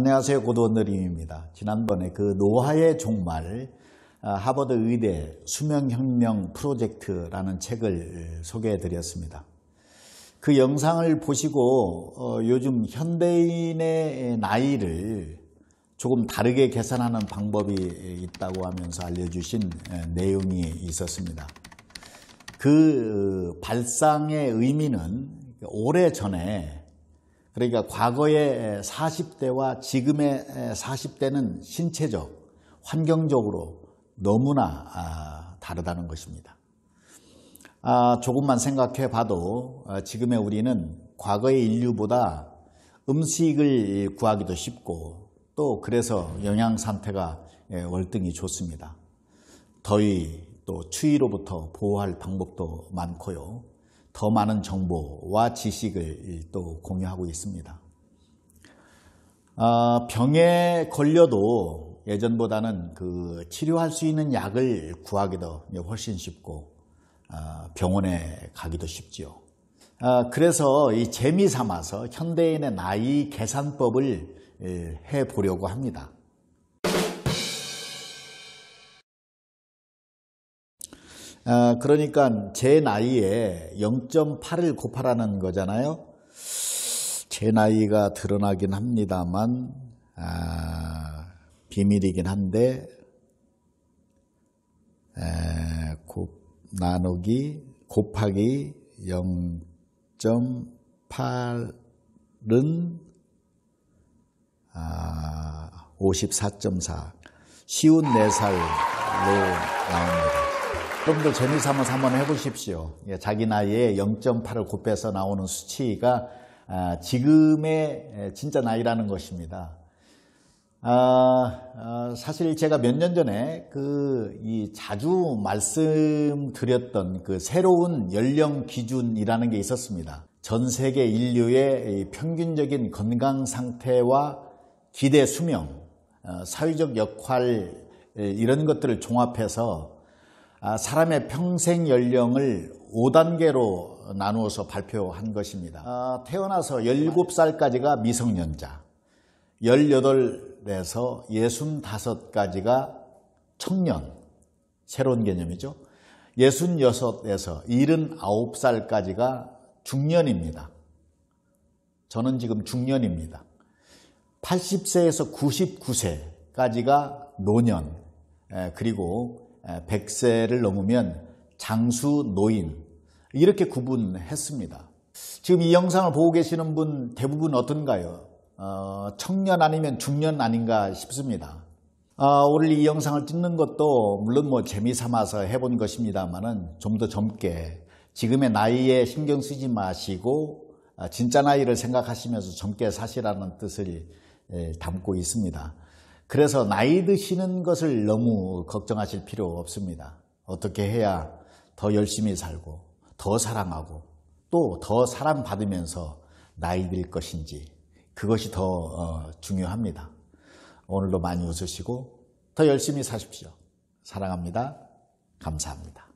안녕하세요. 고도원드림입니다. 지난번에 그 노화의 종말 아, 하버드 의대 수명혁명 프로젝트라는 책을 소개해 드렸습니다. 그 영상을 보시고 어, 요즘 현대인의 나이를 조금 다르게 계산하는 방법이 있다고 하면서 알려주신 내용이 있었습니다. 그 어, 발상의 의미는 오래 전에 그러니까 과거의 40대와 지금의 40대는 신체적, 환경적으로 너무나 아, 다르다는 것입니다. 아, 조금만 생각해 봐도 아, 지금의 우리는 과거의 인류보다 음식을 구하기도 쉽고 또 그래서 영양 상태가 예, 월등히 좋습니다. 더위 또 추위로부터 보호할 방법도 많고요. 더 많은 정보와 지식을 또 공유하고 있습니다. 아, 병에 걸려도 예전보다는 그 치료할 수 있는 약을 구하기도 훨씬 쉽고 아, 병원에 가기도 쉽지요. 아, 그래서 이 재미 삼아서 현대인의 나이 계산법을 예, 해 보려고 합니다. 아, 그러니까 제 나이에 0.8을 곱하라는 거잖아요. 제 나이가 드러나긴 합니다만 아, 비밀이긴 한데 에, 곱, 나누기 곱하기 0.8은 아, 54.4 54살로 나옵니다. 여러분들 재미삼아서 한번 해보십시오. 예, 자기 나이에 0.8을 곱해서 나오는 수치가 아, 지금의 진짜 나이라는 것입니다. 아, 아, 사실 제가 몇 년 전에 그이 자주 말씀드렸던 그 새로운 연령 기준이라는 게 있었습니다. 전 세계 인류의 평균적인 건강 상태와 기대 수명, 어, 사회적 역할 이런 것들을 종합해서 아, 사람의 평생 연령을 5단계로 나누어서 발표한 것입니다. 아, 태어나서 17살까지가 미성년자, 18에서 65까지가 청년, 새로운 개념이죠. 66에서 79살까지가 중년입니다. 저는 지금 중년입니다. 80세에서 99세까지가 노년, 그리고 100세를 넘으면 장수, 노인 이렇게 구분했습니다. 지금 이 영상을 보고 계시는 분 대부분 어떤가요? 어, 청년 아니면 중년 아닌가 싶습니다. 아, 오늘 이 영상을 찍는 것도 물론 뭐 재미 삼아서 해본 것입니다만은 좀 더 젊게 지금의 나이에 신경 쓰지 마시고 아, 진짜 나이를 생각하시면서 젊게 사시라는 뜻을 담고 있습니다. 그래서 나이 드시는 것을 너무 걱정하실 필요 없습니다. 어떻게 해야 더 열심히 살고 더 사랑하고 또 더 사랑받으면서 나이 들 것인지 그것이 더 어, 중요합니다. 오늘도 많이 웃으시고 더 열심히 사십시오. 사랑합니다. 감사합니다.